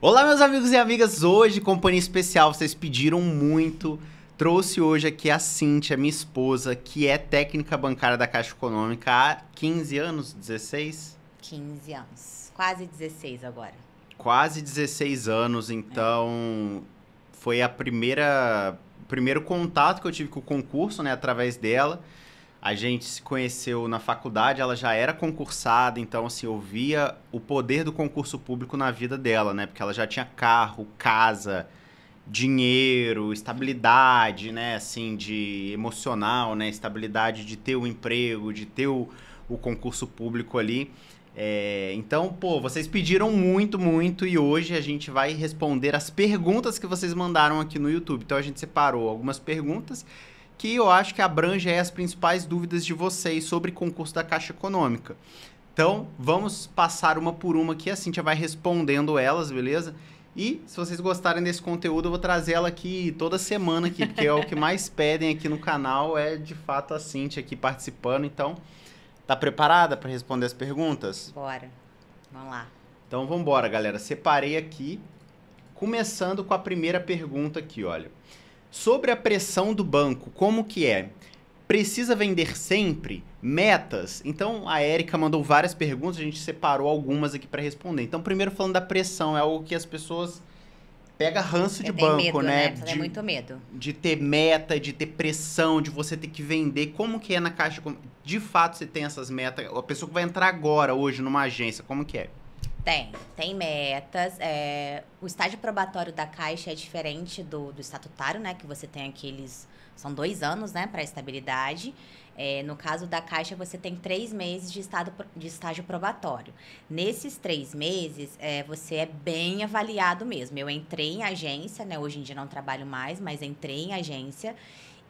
Olá, meus amigos e amigas. Hoje, companhia especial, vocês pediram muito. Trouxe hoje aqui a Cintia, minha esposa, que é técnica bancária da Caixa Econômica há 15 anos, 16? 15 anos. Quase 16 agora. Quase 16 anos, é. então é. foi a primeira primeiro contato que eu tive com o concurso, né, através dela. A gente se conheceu na faculdade, ela já era concursada, então assim, eu via o poder do concurso público na vida dela, né? Porque ela já tinha carro, casa, dinheiro, estabilidade, né, assim, de emocional, né, estabilidade de ter o emprego, de ter o, o concurso público ali. É, então, pô, vocês pediram muito, muito e hoje a gente vai responder as perguntas que vocês mandaram aqui no YouTube. Então a gente separou algumas perguntas que eu acho que abrange as principais dúvidas de vocês sobre concurso da Caixa Econômica. Então, vamos passar uma por uma aqui, a Cintia vai respondendo elas, beleza? E se vocês gostarem desse conteúdo, eu vou trazer ela aqui toda semana aqui, porque é o que mais pedem aqui no canal, é de fato a Cintia aqui participando. Então, tá preparada para responder as perguntas? Bora. Vamos lá. Então, vamos embora, galera. Separei aqui, começando com a primeira pergunta aqui, olha. Sobre a pressão do banco, como que é? Precisa vender sempre? Metas? Então a Érica mandou várias perguntas, a gente separou algumas aqui para responder. Então, primeiro falando da pressão, é algo que as pessoas pega ranço de é, banco, medo, né? né? De, muito medo. De ter meta, de ter pressão, de você ter que vender. Como que é na caixa? De fato, você tem essas metas? A pessoa que vai entrar agora, hoje, numa agência, como que é? Tem, tem metas. É, o estágio probatório da Caixa é diferente do, do estatutário, né? Que você tem aqueles. São dois anos, né, para estabilidade. É, no caso da Caixa, você tem três meses de, estado, de estágio probatório. Nesses três meses, é, você é bem avaliado mesmo. Eu entrei em agência, né? Hoje em dia não trabalho mais, mas entrei em agência.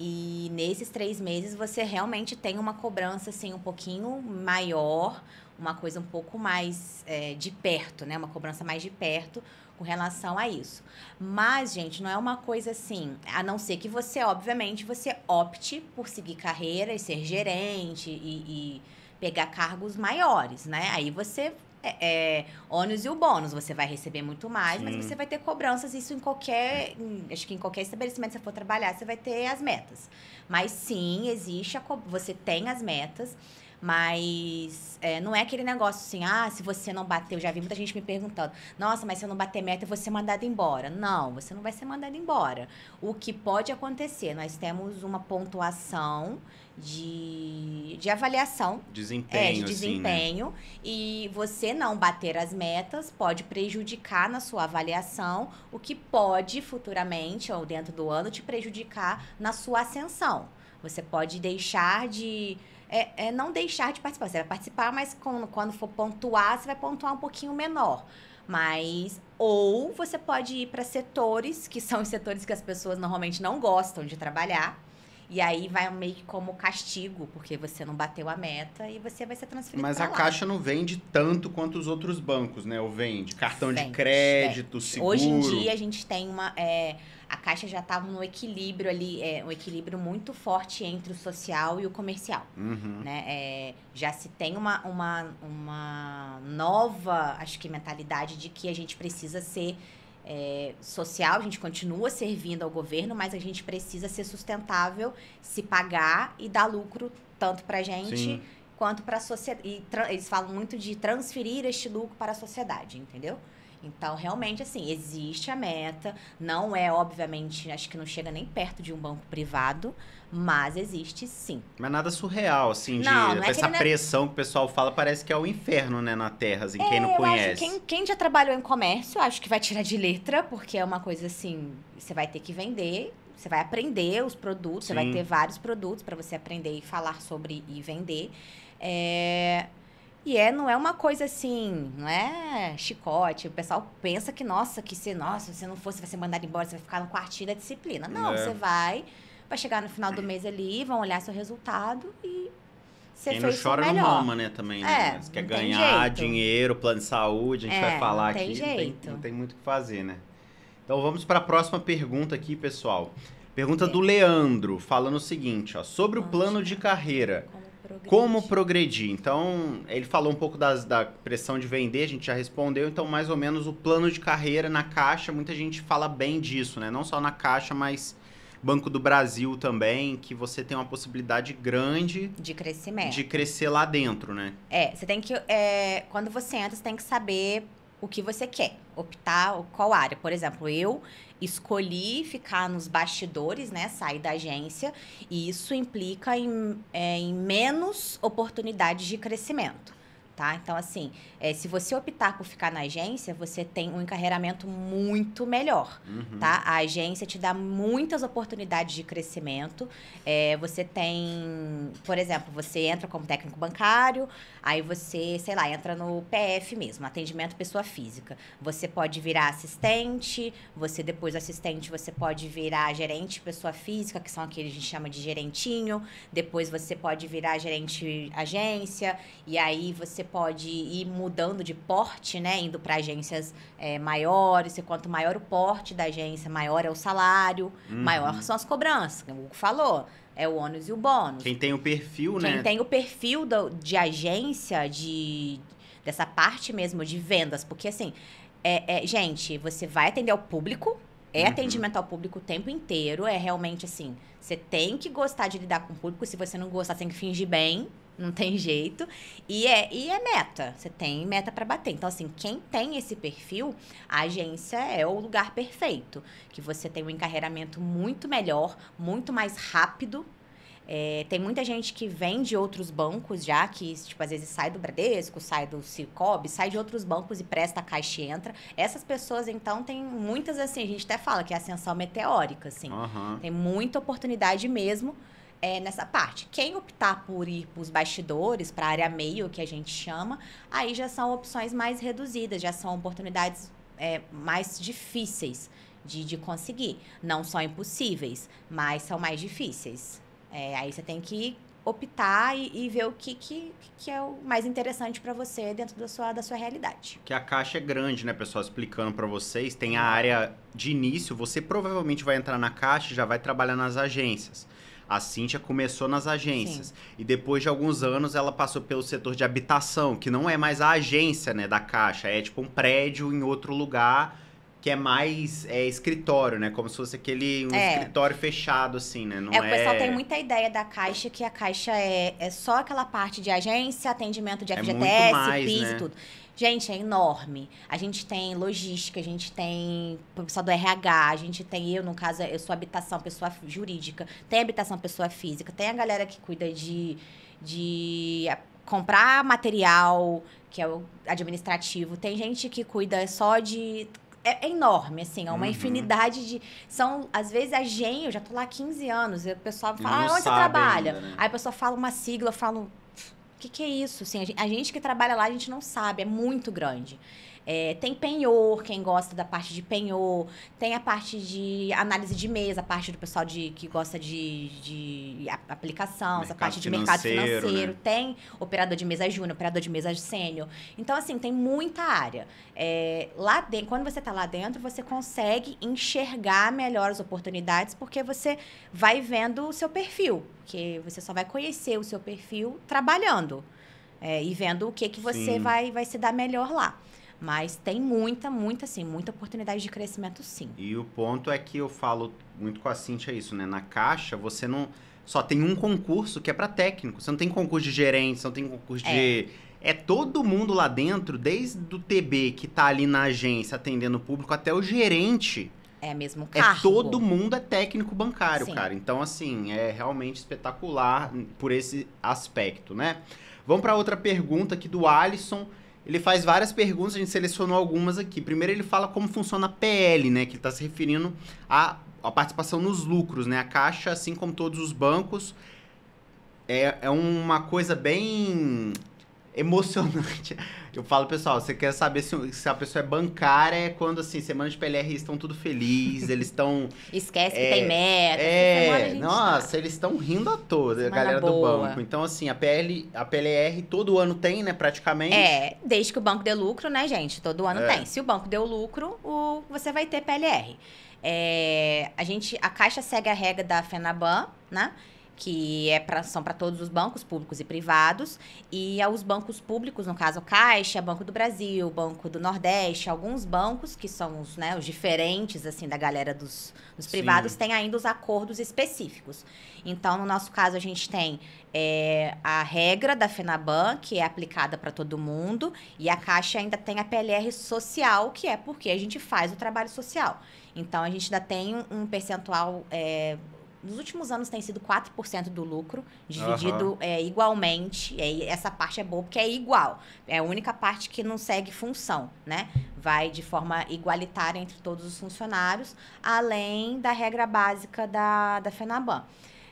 E nesses três meses, você realmente tem uma cobrança, assim, um pouquinho maior uma coisa um pouco mais é, de perto, né? Uma cobrança mais de perto com relação a isso. Mas, gente, não é uma coisa assim, a não ser que você, obviamente, você opte por seguir carreira e ser gerente e, e pegar cargos maiores, né? Aí você é, é, ônus e o bônus. Você vai receber muito mais, Sim. mas você vai ter cobranças. Isso em qualquer. acho que em qualquer estabelecimento que você for trabalhar, você vai ter as metas. Mas sim, existe a, você tem as metas. Mas é, não é aquele negócio assim, ah, se você não bateu, já vi muita gente me perguntando, nossa, mas se eu não bater meta, eu vou ser mandado embora. Não, você não vai ser mandado embora. O que pode acontecer? Nós temos uma pontuação de, de avaliação. Desempenho. É, de desempenho. Assim, né? E você não bater as metas pode prejudicar na sua avaliação, o que pode futuramente, ou dentro do ano, te prejudicar na sua ascensão. Você pode deixar de é, é não deixar de participar. Você vai participar, mas quando, quando for pontuar, você vai pontuar um pouquinho menor. Mas ou você pode ir para setores, que são os setores que as pessoas normalmente não gostam de trabalhar, e aí vai meio que como castigo, porque você não bateu a meta e você vai ser transferido Mas a lá. Caixa não vende tanto quanto os outros bancos, né? Ou vende cartão vende, de crédito, vende. seguro... Hoje em dia a gente tem uma... É, a Caixa já estava tá no equilíbrio ali, é, um equilíbrio muito forte entre o social e o comercial. Uhum. Né? É, já se tem uma, uma, uma nova, acho que, mentalidade de que a gente precisa ser é, social, a gente continua servindo ao governo, mas a gente precisa ser sustentável, se pagar e dar lucro tanto para a gente Sim. quanto para a sociedade. Eles falam muito de transferir este lucro para a sociedade, entendeu? Então, realmente, assim, existe a meta. Não é, obviamente, acho que não chega nem perto de um banco privado, mas existe sim. Mas nada surreal, assim, de não é essa pressão que o pessoal fala, parece que é o inferno, né, na Terra, assim, é, quem não é, conhece. Acho, quem, quem já trabalhou em comércio, acho que vai tirar de letra, porque é uma coisa assim, você vai ter que vender você vai aprender os produtos, Sim. você vai ter vários produtos para você aprender e falar sobre e vender. É, e é, não é uma coisa assim, não é chicote. O pessoal pensa que, nossa, que se, nossa, se não fosse, vai ser mandado embora, você vai ficar no quartinho da disciplina. Não, é. você vai, vai chegar no final do mês ali, vão olhar seu resultado e você Quem não chora não mama, né, também. Né? É, né? Você quer ganhar jeito. dinheiro, plano de saúde, a gente é, vai falar não aqui. Jeito. Não tem, não tem muito o que fazer, né? Então vamos para a próxima pergunta aqui, pessoal. Pergunta é. do Leandro, falando o seguinte, ó, sobre o plano de carreira. Como progredir. Como progredir? Então, ele falou um pouco das, da pressão de vender, a gente já respondeu. Então, mais ou menos o plano de carreira na Caixa, muita gente fala bem disso, né? Não só na Caixa, mas Banco do Brasil também, que você tem uma possibilidade grande de crescimento, de crescer lá dentro, né? É, você tem que é, quando você entra, você tem que saber o que você quer, optar qual área. Por exemplo, eu escolhi ficar nos bastidores, né? Sair da agência, e isso implica em, é, em menos oportunidades de crescimento tá? Então, assim, é, se você optar por ficar na agência, você tem um encarreiramento muito melhor, uhum. tá? A agência te dá muitas oportunidades de crescimento. É, você tem, por exemplo, você entra como técnico bancário, aí você, sei lá, entra no PF mesmo, atendimento pessoa física. Você pode virar assistente, você depois assistente, você pode virar gerente pessoa física, que são aqueles que a gente chama de gerentinho. Depois você pode virar gerente agência, e aí você pode ir mudando de porte, né? Indo para agências é, maiores. E quanto maior o porte da agência, maior é o salário, uhum. maior são as cobranças. O Hugo falou. É o ônus e o bônus. Quem tem o perfil, Quem né? Quem tem o perfil do, de agência, de dessa parte mesmo de vendas. Porque, assim, é, é gente, você vai atender ao público, é uhum. atendimento ao público o tempo inteiro. É realmente assim. Você tem que gostar de lidar com o público. Se você não gostar, tem que fingir bem não tem jeito. E é, e é meta. Você tem meta para bater. Então, assim, quem tem esse perfil, a agência é o lugar perfeito. Que você tem um encarreiramento muito melhor, muito mais rápido. É, tem muita gente que vem de outros bancos já, que tipo, às vezes sai do Bradesco, sai do Cicobi, sai de outros bancos e presta a caixa e entra. Essas pessoas, então, tem muitas assim, a gente até fala que é ascensão meteórica, assim. Uhum. Tem muita oportunidade mesmo é, nessa parte. Quem optar por ir para os bastidores, para a área meio, que a gente chama, aí já são opções mais reduzidas, já são oportunidades é, mais difíceis de, de conseguir. Não são impossíveis, mas são mais difíceis. É, aí você tem que optar e, e ver o que, que, que, é o mais interessante para você dentro da sua, da sua realidade. Que a caixa é grande, né, pessoal? Explicando para vocês, tem a área de início, você provavelmente vai entrar na caixa e já vai trabalhar nas agências. A Cintia começou nas agências. Sim. E depois de alguns anos, ela passou pelo setor de habitação, que não é mais a agência né, da Caixa, é tipo um prédio em outro lugar que é mais é, escritório, né? Como se fosse aquele um é. escritório fechado, assim, né? Não é, o é... pessoal tem muita ideia da Caixa, que a Caixa é, é só aquela parte de agência, atendimento de FGTS, é mais, PIS né? e tudo. Gente, é enorme. A gente tem logística, a gente tem o pessoal do RH, a gente tem eu, no caso, eu sou habitação, pessoa jurídica, tem habitação, pessoa física, tem a galera que cuida de, de comprar material, que é o administrativo, tem gente que cuida só de é, é enorme, assim, é uma uhum. infinidade de. São, às vezes, a é GEM, eu já tô lá há 15 anos, e o pessoal fala, ah, onde você trabalha? Ainda, né? Aí a pessoa fala uma sigla, eu falo, que, que é isso? Assim, a gente, a gente que trabalha lá, a gente não sabe, é muito grande. É, tem penhor, quem gosta da parte de penhor, tem a parte de análise de mesa, a parte do pessoal de, que gosta de, de aplicação, mercado essa parte de mercado financeiro, né? tem operador de mesa júnior, operador de mesa sênior. Então, assim, tem muita área. É, lá dentro, quando você está lá dentro, você consegue enxergar melhor as oportunidades, porque você vai vendo o seu perfil, porque você só vai conhecer o seu perfil trabalhando. É, e vendo o que, que você vai, vai se dar melhor lá. Mas tem muita, muita, sim, muita oportunidade de crescimento, sim. E o ponto é que eu falo muito com a Cintia isso, né? Na caixa, você não. Só tem um concurso que é para técnico. Você não tem concurso de gerente, você não tem concurso é. de. É todo mundo lá dentro, desde o TB que tá ali na agência atendendo o público até o gerente. É mesmo é cargo. É todo mundo é técnico bancário, sim. cara. Então assim, é realmente espetacular por esse aspecto, né? Vamos para outra pergunta aqui do Alisson ele faz várias perguntas, a gente selecionou algumas aqui. Primeiro ele fala como funciona a PL, né? Que ele está se referindo à, à participação nos lucros, né? A Caixa, assim como todos os bancos, é, é uma coisa bem emocionante. Eu falo, pessoal, você quer saber se, se a pessoa é bancária, é quando, assim, semana de PLR estão tudo feliz, eles estão... Esquece é, que tem meta. É, nossa, tá. eles estão rindo à toa, a galera boa. do banco. Então, assim, a, PL, a PLR todo ano tem, né, praticamente. É, desde que o banco dê lucro, né, gente? Todo ano é. tem. Se o banco deu lucro, o, você vai ter PLR. É, a gente, a Caixa segue a regra da FENABAN, né? que é pra, são para todos os bancos públicos e privados, e aos é bancos públicos, no caso Caixa, Banco do Brasil, Banco do Nordeste, alguns bancos que são os, né, os diferentes assim da galera dos, dos privados, Sim. tem ainda os acordos específicos. Então, no nosso caso, a gente tem é, a regra da FENABAN, que é aplicada para todo mundo, e a Caixa ainda tem a PLR social, que é porque a gente faz o trabalho social. Então, a gente ainda tem um percentual... É, nos últimos anos tem sido 4% do lucro, dividido uhum. é, igualmente. É, e essa parte é boa porque é igual. É a única parte que não segue função, né? Vai de forma igualitária entre todos os funcionários, além da regra básica da, da FENABAN.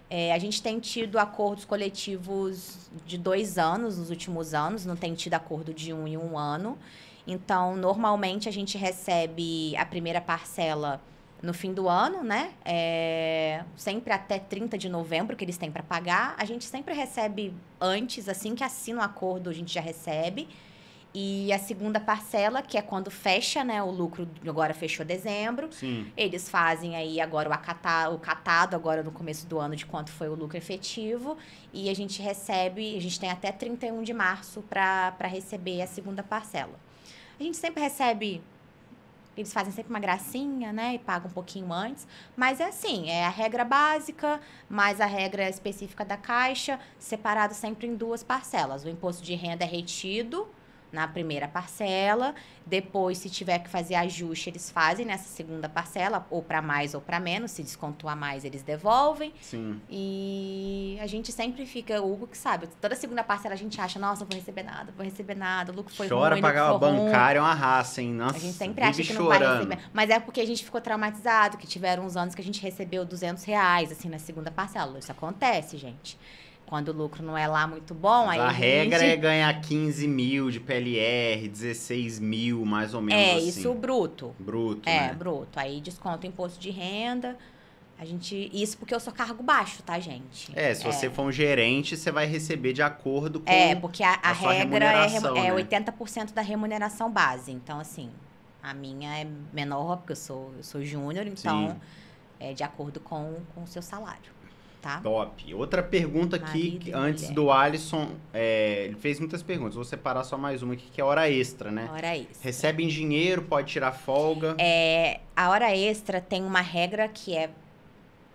É, a gente tem tido acordos coletivos de dois anos nos últimos anos, não tem tido acordo de um em um ano. Então, normalmente a gente recebe a primeira parcela no fim do ano, né? É, sempre até 30 de novembro que eles têm para pagar. A gente sempre recebe antes, assim que assina o acordo, a gente já recebe. E a segunda parcela, que é quando fecha, né? O lucro agora fechou dezembro. Sim. Eles fazem aí agora o, acata, o catado, agora no começo do ano, de quanto foi o lucro efetivo. E a gente recebe, a gente tem até 31 de março para receber a segunda parcela. A gente sempre recebe eles fazem sempre uma gracinha, né? E pagam um pouquinho antes. Mas é assim, é a regra básica, mais a regra específica da Caixa, separado sempre em duas parcelas. O imposto de renda é retido na primeira parcela, depois se tiver que fazer ajuste, eles fazem nessa segunda parcela, ou para mais ou para menos, se a mais, eles devolvem. Sim. E a gente sempre fica, o Hugo que sabe, toda segunda parcela a gente acha, nossa, não vou receber nada, vou receber nada, o lucro foi Chora ruim, pagar o bancário é uma raça, hein? Nossa, a gente sempre acha que chorando. não vai receber. Mas é porque a gente ficou traumatizado, que tiveram uns anos que a gente recebeu 200 reais, assim, na segunda parcela. Isso acontece, gente. Quando o lucro não é lá muito bom, aí. A, regra é ganhar 15 mil de PLR, 16 mil, mais ou menos. É, assim. isso bruto. Bruto. É, né? bruto. Aí desconta o imposto de renda. A gente. Isso porque eu sou cargo baixo, tá, gente? É, se é. você for um gerente, você vai receber de acordo com. É, porque a, a, a regra é, é né? 80% da remuneração base. Então, assim, a minha é menor, porque eu sou, eu sou júnior, então Sim. é de acordo com, com o seu salário tá? Top. Outra pergunta Marido aqui, antes do Alisson, é, ele fez muitas perguntas. Vou separar só mais uma aqui, que é hora extra, né? Hora extra. Recebem dinheiro, pode tirar folga? É, a hora extra tem uma regra que é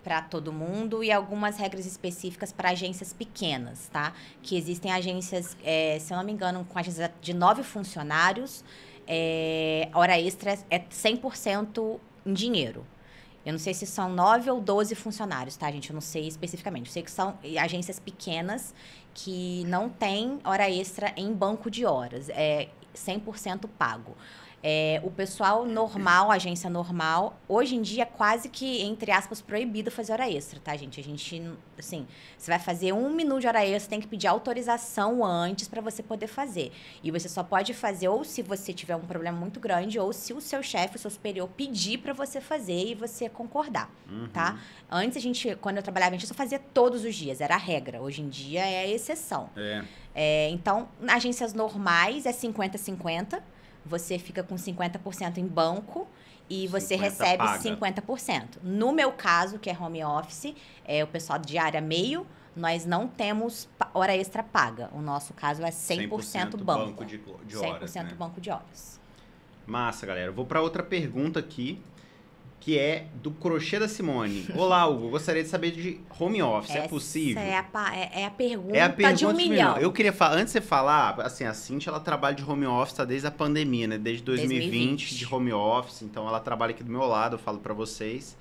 para todo mundo e algumas regras específicas para agências pequenas, tá? Que existem agências, é, se eu não me engano, com agências de nove funcionários, é, hora extra é 100% em dinheiro, eu não sei se são nove ou doze funcionários, tá, gente? Eu não sei especificamente. Eu sei que são eh, agências pequenas que não têm hora extra em banco de horas. É 100% pago. É, o pessoal normal, agência normal, hoje em dia é quase que, entre aspas, proibido fazer hora extra, tá, gente? A gente, assim, você vai fazer um minuto de hora extra, tem que pedir autorização antes para você poder fazer. E você só pode fazer ou se você tiver um problema muito grande, ou se o seu chefe, o seu superior, pedir para você fazer e você concordar, tá? uhum. tá? Antes a gente, quando eu trabalhava, a gente só fazia todos os dias, era a regra. Hoje em dia é a exceção. É. É, então, agências normais é 50-50 você fica com 50% em banco e você 50 recebe paga. 50%. No meu caso, que é home office, é o pessoal de área meio, nós não temos hora extra paga. O nosso caso é 100%, 100 banco. banco de, de horas, 100% né? banco de horas. Massa, galera. Vou para outra pergunta aqui que é do crochê da Simone. Olá, Hugo, gostaria de saber de home office, é Essa é possível? É a, é, é, a pergunta é a pergunta de um milhão. milhão. Eu queria falar, antes de você falar, assim, a Cintia, ela trabalha de home office tá desde a pandemia, né? Desde 2020, 2020. de home office, então ela trabalha aqui do meu lado, eu falo para vocês.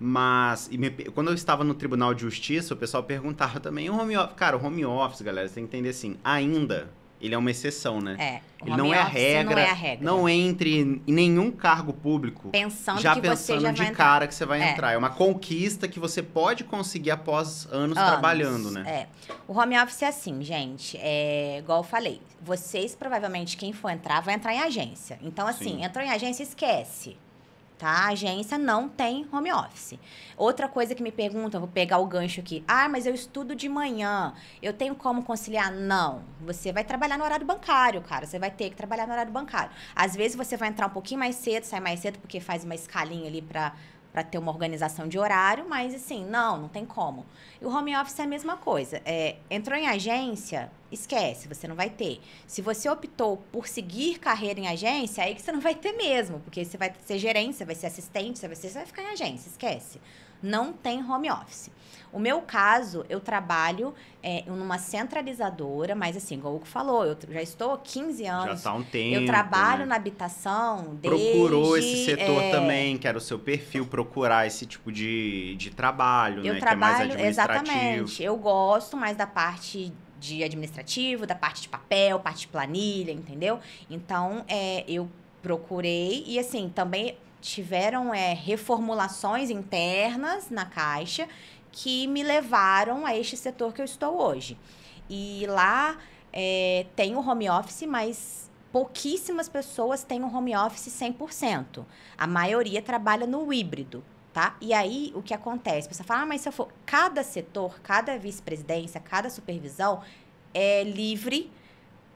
Mas, me, quando eu estava no Tribunal de Justiça, o pessoal perguntava também, o home office, cara, o home office, galera, você tem que entender assim, ainda ele é uma exceção, né? É. Ele não é, regra, não é, a regra, não entre em nenhum cargo público pensando já pensando já de cara que você vai é. entrar. É uma conquista que você pode conseguir após anos, anos, trabalhando, né? É. O home office é assim, gente. É, igual eu falei, vocês provavelmente, quem for entrar, vai entrar em agência. Então, assim, Sim. entrou em agência, esquece tá? A agência não tem home office. Outra coisa que me perguntam, vou pegar o gancho aqui. Ah, mas eu estudo de manhã, eu tenho como conciliar? Não. Você vai trabalhar no horário bancário, cara. Você vai ter que trabalhar no horário bancário. Às vezes você vai entrar um pouquinho mais cedo, sai mais cedo porque faz uma escalinha ali para para ter uma organização de horário, mas assim, não, não tem como. E o home office é a mesma coisa. É, entrou em agência, esquece, você não vai ter. Se você optou por seguir carreira em agência, aí que você não vai ter mesmo, porque você vai ser gerente, você vai ser assistente, você vai, ser, você vai ficar em agência, esquece não tem home office. O meu caso, eu trabalho é, numa centralizadora, mas assim, igual o que falou, eu já estou há 15 anos. Já tá há um tempo. Eu trabalho né? na habitação desde... Procurou esse setor é... também, que era o seu perfil, procurar esse tipo de, de trabalho, eu né? Trabalho, que é mais administrativo. Exatamente. Eu gosto mais da parte de administrativo, da parte de papel, parte de planilha, entendeu? Então, é, eu procurei e assim, também tiveram é, reformulações internas na Caixa que me levaram a este setor que eu estou hoje. E lá é, tem o home office, mas pouquíssimas pessoas têm o home office 100%. A maioria trabalha no híbrido. Tá? E aí, o que acontece? Você fala, ah, mas se eu for... Cada setor, cada vice-presidência, cada supervisão é livre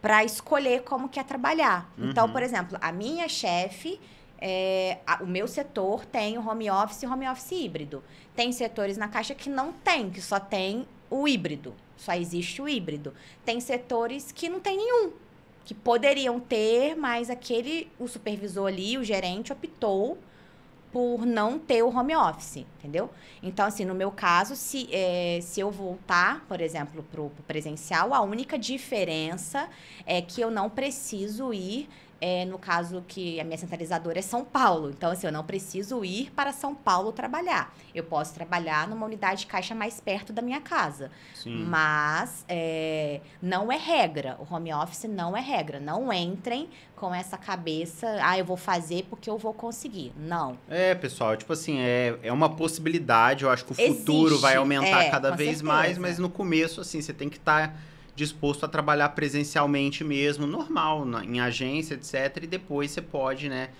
para escolher como quer trabalhar. Então, uhum. Então, por exemplo, a minha chefe é, a, o meu setor tem o home office e home office híbrido. Tem setores na Caixa que não tem, que só tem o híbrido. Só existe o híbrido. Tem setores que não tem nenhum, que poderiam ter, mas aquele, o supervisor ali, o gerente, optou por não ter o home office, entendeu? Então, assim, no meu caso, se, é, se eu voltar, por exemplo, para o presencial, a única diferença é que eu não preciso ir é, no caso que a minha centralizadora é São Paulo. Então, assim, eu não preciso ir para São Paulo trabalhar. Eu posso trabalhar numa unidade de caixa mais perto da minha casa. Sim. Mas é, não é regra. O home office não é regra. Não entrem com essa cabeça, ah, eu vou fazer porque eu vou conseguir. Não. É, pessoal, tipo assim, é, é uma possibilidade. Eu acho que o Existe, futuro vai aumentar é, cada vez certeza. mais, mas no começo, assim, você tem que estar. Tá disposto a trabalhar presencialmente mesmo, normal, na, em agência, etc. E depois você pode, né,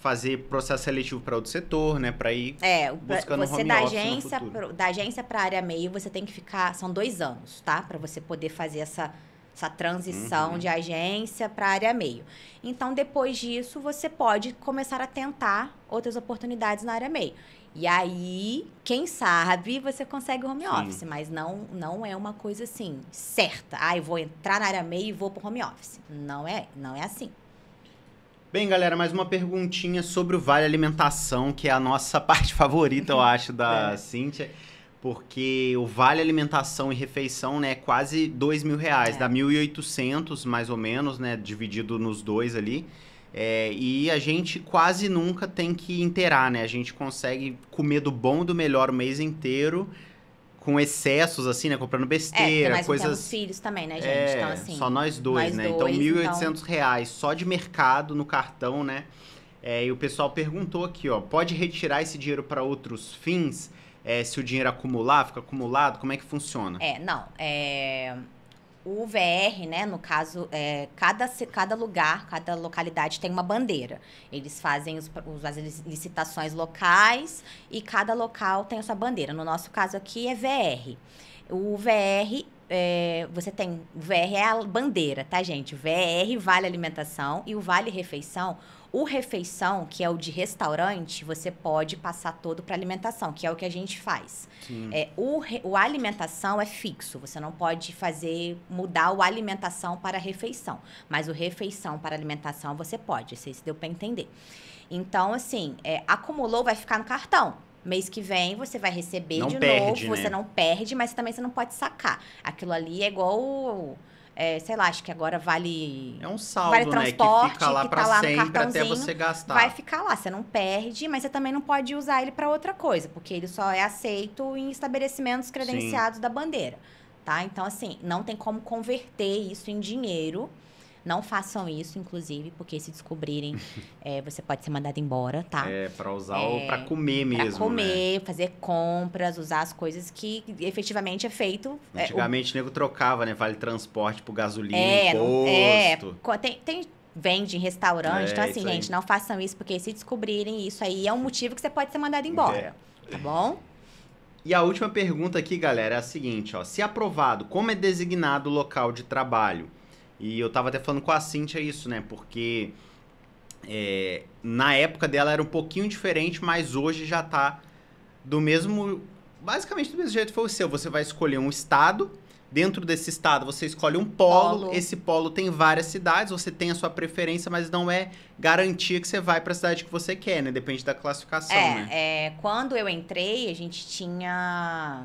fazer processo seletivo para outro setor, né, para ir é, buscando você home da agência, pro, da agência para área meio, você tem que ficar, são dois anos, tá? Para você poder fazer essa essa transição uhum. de agência para área meio. Então, depois disso, você pode começar a tentar outras oportunidades na área meio. E aí, quem sabe, você consegue home office, mas não não é uma coisa assim certa. Ah, eu vou entrar na área meio e vou pro home office. Não é, não é assim. Bem, galera, mais uma perguntinha sobre o Vale Alimentação, que é a nossa parte favorita, eu acho, da é. Cíntia porque o vale alimentação e refeição né, é quase dois mil reais, é. dá 1.800 mais ou menos, né, dividido nos dois ali. É, e a gente quase nunca tem que inteirar, né? A gente consegue comer do bom e do melhor o mês inteiro, com excessos, assim, né? Comprando é, besteira, é, coisas. filhos também, né, gente? Então, é, então, assim, só nós dois, nós né? Então, dois, então, R$ então... reais só de mercado no cartão, né? É, e o pessoal perguntou aqui, ó, pode retirar esse dinheiro para outros fins? É, se o dinheiro acumular, fica acumulado? Como é que funciona? É, não. É... O VR, né, no caso, é, cada, cada lugar, cada localidade tem uma bandeira. Eles fazem os, as licitações locais e cada local tem a sua bandeira. No nosso caso aqui é VR. O VR é, você tem. O VR é a bandeira, tá, gente? O VR vale alimentação e o vale refeição. O refeição, que é o de restaurante, você pode passar todo para alimentação, que é o que a gente faz. Sim. É, o, o alimentação é fixo, você não pode fazer mudar o alimentação para refeição, mas o refeição para alimentação você pode, não sei se deu para entender. Então, assim, é, acumulou, vai ficar no cartão. Mês que vem você vai receber não de perde, novo, né? você não perde, mas também você não pode sacar. Aquilo ali é igual. O, é, sei lá, acho que agora vale. É um saldo, vale transporte, né? Que fica lá que tá pra lá sempre até você gastar. Vai ficar lá, você não perde, mas você também não pode usar ele para outra coisa, porque ele só é aceito em estabelecimentos credenciados Sim. da bandeira. Tá? Então, assim, não tem como converter isso em dinheiro. Não façam isso, inclusive, porque se descobrirem, é, você pode ser mandado embora, tá? É, pra usar é, ou pra é, comer mesmo. Pra né? comer, né? fazer compras, usar as coisas que efetivamente é feito. Antigamente é, o... nego trocava, né? Vale transporte pro gasolina, é, imposto. É, tem, tem vende em restaurante. Então, é, então, assim, gente, aí. não façam isso, porque se descobrirem isso aí, é um motivo que você pode ser mandado embora. É. Tá bom? E a última pergunta aqui, galera, é a seguinte, ó. Se aprovado, como é designado o local de trabalho? E eu tava até falando com a Cintia isso, né? Porque é, na época dela era um pouquinho diferente, mas hoje já tá do mesmo. Basicamente do mesmo jeito que foi o seu. Você vai escolher um estado. Dentro desse estado, você escolhe um polo, polo. Esse polo tem várias cidades, você tem a sua preferência, mas não é garantia que você vai para a cidade que você quer, né? Depende da classificação, é, né? É, quando eu entrei, a gente tinha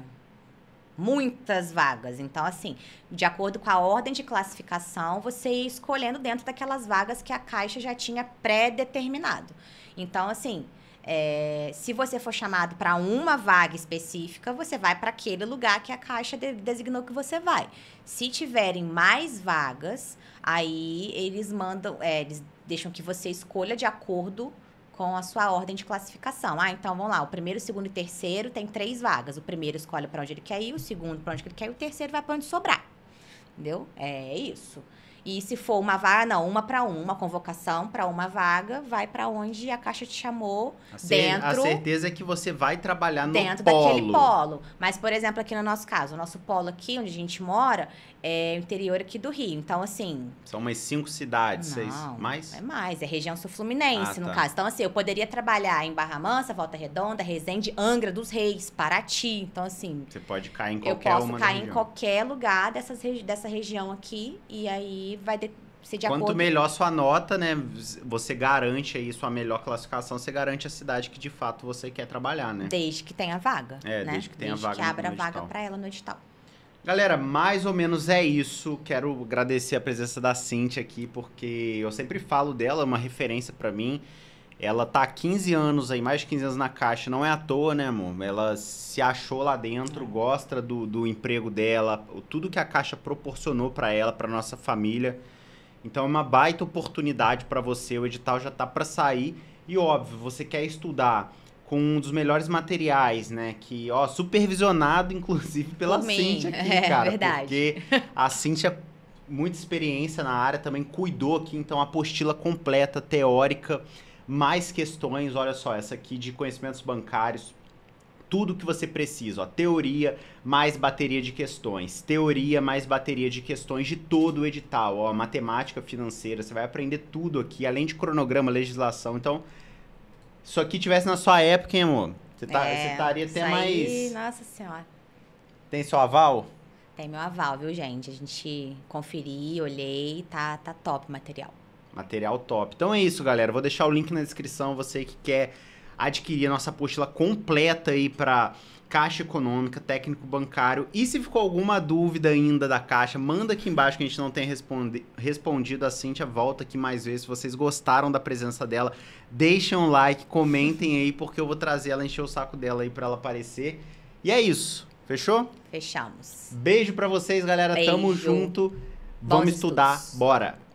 muitas vagas. Então, assim, de acordo com a ordem de classificação, você ia escolhendo dentro daquelas vagas que a Caixa já tinha pré-determinado. Então, assim, é, se você for chamado para uma vaga específica, você vai para aquele lugar que a Caixa de, designou que você vai. Se tiverem mais vagas, aí eles mandam, é, eles deixam que você escolha de acordo com a sua ordem de classificação. Ah, então vamos lá, o primeiro, o segundo e o terceiro tem três vagas. O primeiro escolhe para onde ele quer ir, o segundo para onde ele quer ir, o terceiro vai para onde sobrar. Entendeu? É isso. E se for uma vaga, ah, não, uma para uma, uma convocação para uma vaga, vai para onde a caixa te chamou, a dentro. A certeza é que você vai trabalhar no dentro polo. Dentro daquele polo. Mas, por exemplo, aqui no nosso caso, o nosso polo aqui, onde a gente mora, é, interior aqui do Rio. Então, assim. São umas cinco cidades, não, seis. Mais? É mais, é região sul-fluminense, ah, no tá. caso. Então, assim, eu poderia trabalhar em Barra Mansa, Volta Redonda, Resende, Angra dos Reis, Paraty. Então, assim. Você pode cair em qualquer Eu posso cair em qualquer lugar dessas, dessa região aqui. E aí vai de, ser de Quanto acordo... melhor sua nota, né? Você garante aí sua melhor classificação, você garante a cidade que de fato você quer trabalhar, né? Desde que tenha vaga. É, né? desde que tenha desde vaga. Que abra vaga para ela no edital. Galera, mais ou menos é isso. Quero agradecer a presença da Cintia aqui, porque eu sempre falo dela, é uma referência para mim. Ela tá há 15 anos aí, mais de 15 anos na Caixa, não é à toa, né, amor? Ela se achou lá dentro, gosta do, do emprego dela, tudo que a Caixa proporcionou para ela, para nossa família. Então é uma baita oportunidade para você, o edital já tá para sair. E óbvio, você quer estudar com um dos melhores materiais, né? Que, ó, supervisionado, inclusive, pela Por Cintia aqui, é, cara. Verdade. Porque a Cintia, muita experiência na área, também cuidou aqui, então, a apostila completa, teórica, mais questões, olha só, essa aqui de conhecimentos bancários, tudo que você precisa. Ó, teoria mais bateria de questões. Teoria mais bateria de questões de todo o edital. Ó, matemática financeira, você vai aprender tudo aqui, além de cronograma, legislação. Então, isso aqui tivesse na sua época, hein, amor? Você tá, é, estaria até mais. Nossa senhora. Tem seu aval? Tem meu aval, viu, gente? A gente conferi, olhei, tá, tá top o material. Material top. Então é isso, galera. Vou deixar o link na descrição. Você que quer adquirir a nossa apostila completa aí para Caixa Econômica, técnico bancário. E se ficou alguma dúvida ainda da Caixa, manda aqui embaixo que a gente não tem responde, respondido. A Cintia volta aqui mais vezes. Se vocês gostaram da presença dela, deixem um like, comentem aí, porque eu vou trazer ela, encher o saco dela aí para ela aparecer. E é isso. Fechou? Fechamos. Beijo para vocês, galera. Beijo. Tamo junto. Vamos estudar. Bora.